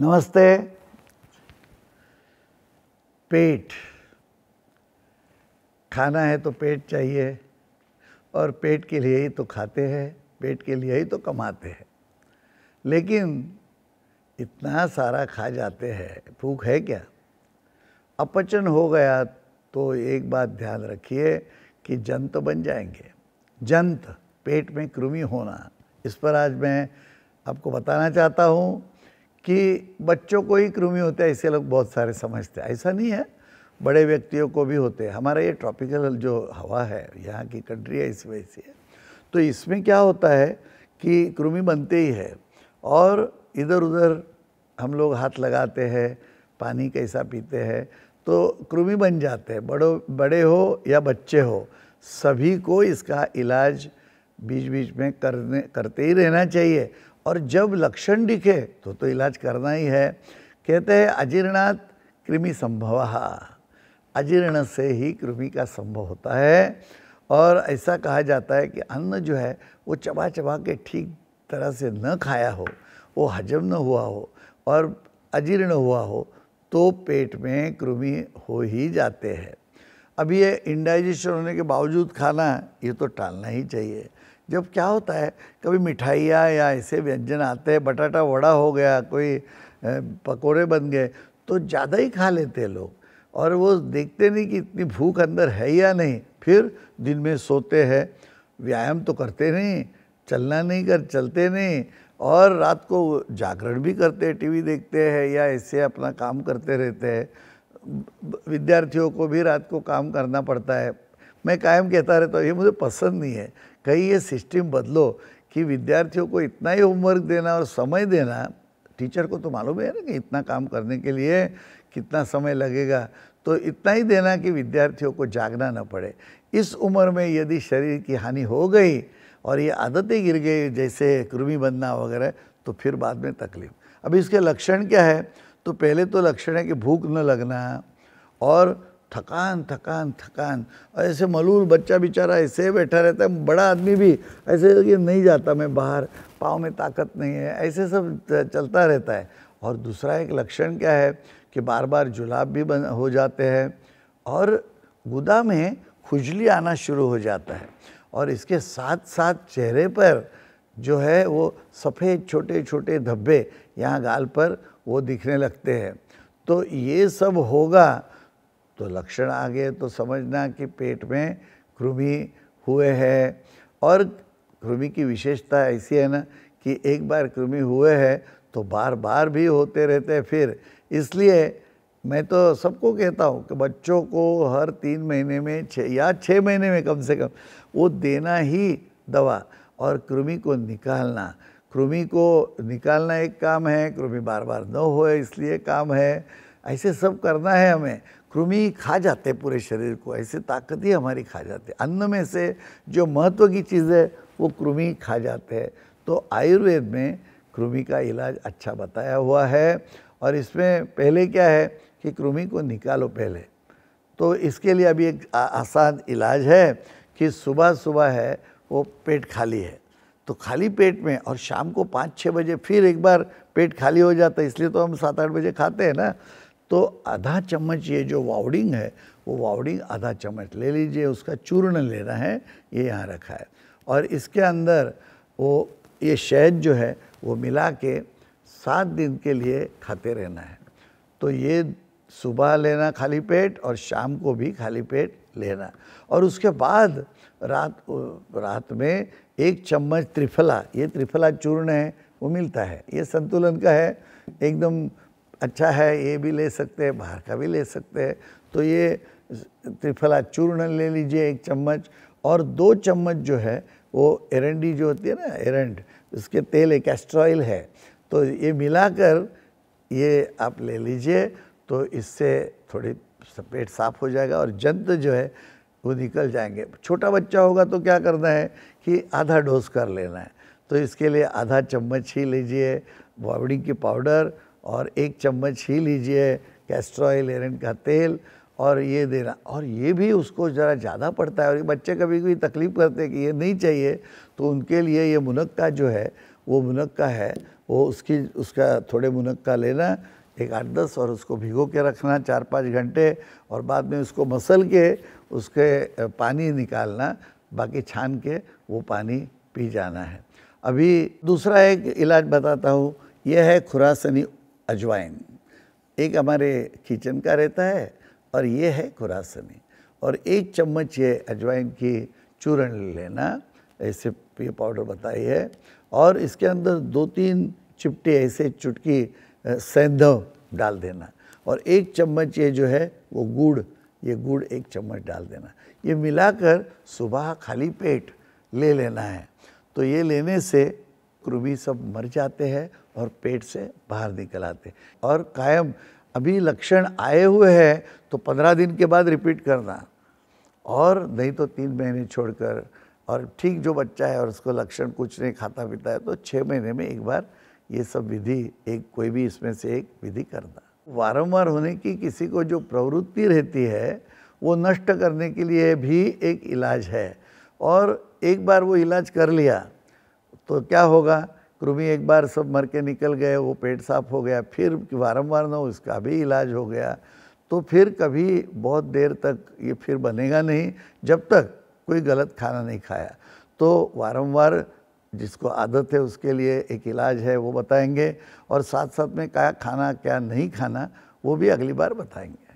नमस्ते पेट खाना है तो पेट चाहिए और पेट के लिए ही तो खाते हैं पेट के लिए ही तो कमाते हैं लेकिन इतना सारा खा जाते हैं भूख है क्या अपचन हो गया तो एक बात ध्यान रखिए कि जंत बन जाएंगे जंत पेट में कृमि होना इस पर आज मैं आपको बताना चाहता हूँ कि बच्चों को ही कृमि होता है ऐसे लोग बहुत सारे समझते हैं ऐसा नहीं है बड़े व्यक्तियों को भी होते हैं हमारा ये ट्रॉपिकल जो हवा है यहाँ की कंट्री है इस वजह है तो इसमें क्या होता है कि कृमि बनते ही है और इधर उधर हम लोग हाथ लगाते हैं पानी कैसा पीते हैं तो कृमि बन जाते हैं बड़ो बड़े हो या बच्चे हो सभी को इसका इलाज बीच बीच में करने करते ही रहना चाहिए और जब लक्षण दिखे तो तो इलाज करना ही है कहते हैं अजीर्णात कृमि संभव अजीर्ण से ही कृमि का संभव होता है और ऐसा कहा जाता है कि अन्न जो है वो चबा चबा के ठीक तरह से न खाया हो वो हजम न हुआ हो और अजीर्ण हुआ हो तो पेट में कृमि हो ही जाते हैं अब ये इंडाइजेशन होने के बावजूद खाना ये तो टालना ही चाहिए जब क्या होता है कभी मिठाइयाँ या ऐसे व्यंजन आते हैं बटाटा वड़ा हो गया कोई पकोड़े बन गए तो ज़्यादा ही खा लेते हैं लोग और वो देखते नहीं कि इतनी भूख अंदर है या नहीं फिर दिन में सोते हैं व्यायाम तो करते नहीं चलना नहीं कर चलते नहीं और रात को जागरण भी करते हैं टीवी देखते हैं या ऐसे अपना काम करते रहते हैं विद्यार्थियों को भी रात को काम करना पड़ता है मैं कायम कहता रहता हूँ ये मुझे पसंद नहीं है कहीं ये सिस्टम बदलो कि विद्यार्थियों को इतना ही होमवर्क देना और समय देना टीचर को तो मालूम है ना कि इतना काम करने के लिए कितना समय लगेगा तो इतना ही देना कि विद्यार्थियों को जागना ना पड़े इस उम्र में यदि शरीर की हानि हो गई और ये आदतें गिर गई जैसे कृमि बनना वगैरह तो फिर बाद में तकलीफ अब इसके लक्षण क्या है तो पहले तो लक्षण है कि भूख न लगना और थकान थकान थकान और ऐसे मलूल बच्चा बेचारा ऐसे बैठा रहता है बड़ा आदमी भी ऐसे ये नहीं जाता मैं बाहर पाँव में ताकत नहीं है ऐसे सब चलता रहता है और दूसरा एक लक्षण क्या है कि बार बार जुलाब भी बन हो जाते हैं और गुदा में खुजली आना शुरू हो जाता है और इसके साथ साथ चेहरे पर जो है वो सफ़ेद छोटे छोटे धब्बे यहाँ गाल पर वो दिखने लगते हैं तो ये सब होगा तो लक्षण आ गए तो समझना कि पेट में कृमि हुए हैं और कृमि की विशेषता ऐसी है ना कि एक बार कृमि हुए हैं तो बार बार भी होते रहते हैं फिर इसलिए मैं तो सबको कहता हूँ कि बच्चों को हर तीन महीने में छः या छः महीने में कम से कम वो देना ही दवा और कृमि को निकालना कृमि को निकालना एक काम है कृमि बार बार न हो इसलिए काम है ऐसे सब करना है हमें कृमि खा जाते पूरे शरीर को ऐसे ताकत ही हमारी खा जाती है अन्न में से जो महत्व की चीज़ है वो कृमि खा जाते हैं तो आयुर्वेद में कृमि का इलाज अच्छा बताया हुआ है और इसमें पहले क्या है कि कृमि को निकालो पहले तो इसके लिए अभी एक आसान इलाज है कि सुबह सुबह है वो पेट खाली है तो खाली पेट में और शाम को पाँच छः बजे फिर एक बार पेट खाली हो जाता है इसलिए तो हम सात आठ बजे खाते हैं ना तो आधा चम्मच ये जो वाउडिंग है वो वाउडिंग आधा चम्मच ले लीजिए उसका चूर्ण लेना है ये यहाँ रखा है और इसके अंदर वो ये शहद जो है वो मिला के सात दिन के लिए खाते रहना है तो ये सुबह लेना खाली पेट और शाम को भी खाली पेट लेना और उसके बाद रात रात में एक चम्मच त्रिफला ये त्रिफला चूर्ण है वो मिलता है ये संतुलन का है एकदम अच्छा है ये भी ले सकते हैं बाहर का भी ले सकते हैं तो ये त्रिफला चूर्ण ले लीजिए एक चम्मच और दो चम्मच जो है वो एरंडी जो होती है ना एरंड उसके तेल एक एस्ट्रॉयल है तो ये मिलाकर ये आप ले लीजिए तो इससे थोड़ी पेट साफ हो जाएगा और जंत जो है वो निकल जाएंगे छोटा बच्चा होगा तो क्या करना है कि आधा डोज कर लेना है तो इसके लिए आधा चम्मच ही लीजिए बॉवडिंग की पाउडर और एक चम्मच ही लीजिए कैस्टर ऑयल का तेल और ये देना और ये भी उसको ज़रा ज़्यादा पड़ता है और ये बच्चे कभी कभी तकलीफ़ करते हैं कि ये नहीं चाहिए तो उनके लिए ये मुनक्का जो है वो मुनक्का है वो उसकी उसका थोड़े मुनक्का लेना एक आठ दस और उसको भिगो के रखना चार पाँच घंटे और बाद में उसको मसल के उसके पानी निकालना बाकी छान के वो पानी पी जाना है अभी दूसरा एक इलाज बताता हूँ यह है खुरासनी अजवाइन एक हमारे किचन का रहता है और ये है खुरासनी और एक चम्मच ये अजवाइन की चूरण लेना ऐसे ये पाउडर बताई है और इसके अंदर दो तीन चिपटे ऐसे चुटकी सेंधव डाल देना और एक चम्मच ये जो है वो गुड़ ये गुड़ एक चम्मच डाल देना ये मिलाकर सुबह खाली पेट ले लेना है तो ये लेने से क्रूबी सब मर जाते हैं और पेट से बाहर निकल आते और कायम अभी लक्षण आए हुए हैं तो पंद्रह दिन के बाद रिपीट करना और नहीं तो तीन महीने छोड़कर और ठीक जो बच्चा है और उसको लक्षण कुछ नहीं खाता पीता है तो छः महीने में एक बार ये सब विधि एक कोई भी इसमें से एक विधि करना वारंवार होने की किसी को जो प्रवृत्ति रहती है वो नष्ट करने के लिए भी एक इलाज है और एक बार वो इलाज कर लिया तो क्या होगा कृमि एक बार सब मर के निकल गए वो पेट साफ हो गया फिर बारम्बार ना उसका भी इलाज हो गया तो फिर कभी बहुत देर तक ये फिर बनेगा नहीं जब तक कोई गलत खाना नहीं खाया तो वारंवार जिसको आदत है उसके लिए एक इलाज है वो बताएंगे और साथ साथ में क्या खाना क्या नहीं खाना वो भी अगली बार बताएंगे